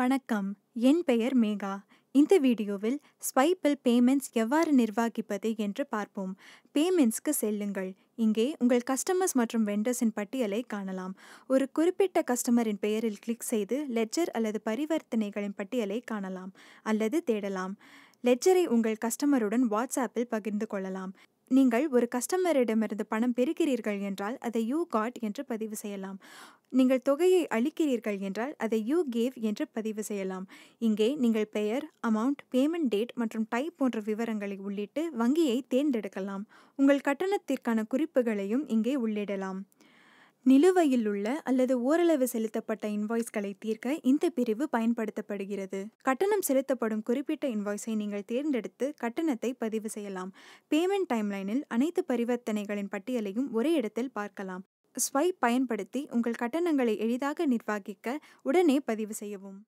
வணக்கம் என் பெயர் மேகா இந்த வீடியோவில் ஸ்வைப்பில் பேமெண்ட்ஸ் எவ்வாறு நிர்வகிப்பது என்று பார்ப்போம் பேமெண்ட்ஸ்க்கு செல்லுங்கள் இங்கே உங்கள் கஸ்டமர்ஸ் மற்றும் வெண்டர்ஸின் பட்டியலை காணலாம் ஒரு குறிப்பிட்ட கஸ்டமரின் பெயரில் கிளிக் செய்து லெட்ஜர் அல்லது பரிவர்த்தனைகளின் பட்டியலை காணலாம் அல்லது தேடலாம் லெட்ஜரை உங்கள் கஸ்டமருடன் வாட்ஸ்ஆப்பில் பகிர்ந்து கொள்ளலாம் நீங்கள் ஒரு கஸ்டமரிடமிருந்து பணம் பெறுகிறீர்கள் என்றால் அதை யூ காட் என்று பதிவு செய்யலாம் நீங்கள் தொகையை அளிக்கிறீர்கள் என்றால் அதை யூ கேவ் என்று பதிவு செய்யலாம் இங்கே நீங்கள் பெயர் அமௌண்ட் பேமெண்ட் டேட் மற்றும் டைப் போன்ற விவரங்களை உள்ளிட்டு வங்கியை தேர்ந்தெடுக்கலாம் உங்கள் கட்டணத்திற்கான குறிப்புகளையும் இங்கே உள்ளிடலாம் நிலுவையில் உள்ள அல்லது ஓரளவு செலுத்தப்பட்ட இன்வாய்ஸ்களை தீர்க்க இந்த பிரிவு பயன்படுத்தப்படுகிறது கட்டணம் செலுத்தப்படும் குறிப்பிட்ட இன்வாய்ஸை நீங்கள் தேர்ந்தெடுத்து கட்டணத்தை பதிவு செய்யலாம் பேமெண்ட் டைம்லைனில் அனைத்து பரிவர்த்தனைகளின் பட்டியலையும் ஒரே இடத்தில் பார்க்கலாம் ஸ்வைப் பயன்படுத்தி உங்கள் கட்டணங்களை எளிதாக நிர்வகிக்க உடனே பதிவு செய்யவும்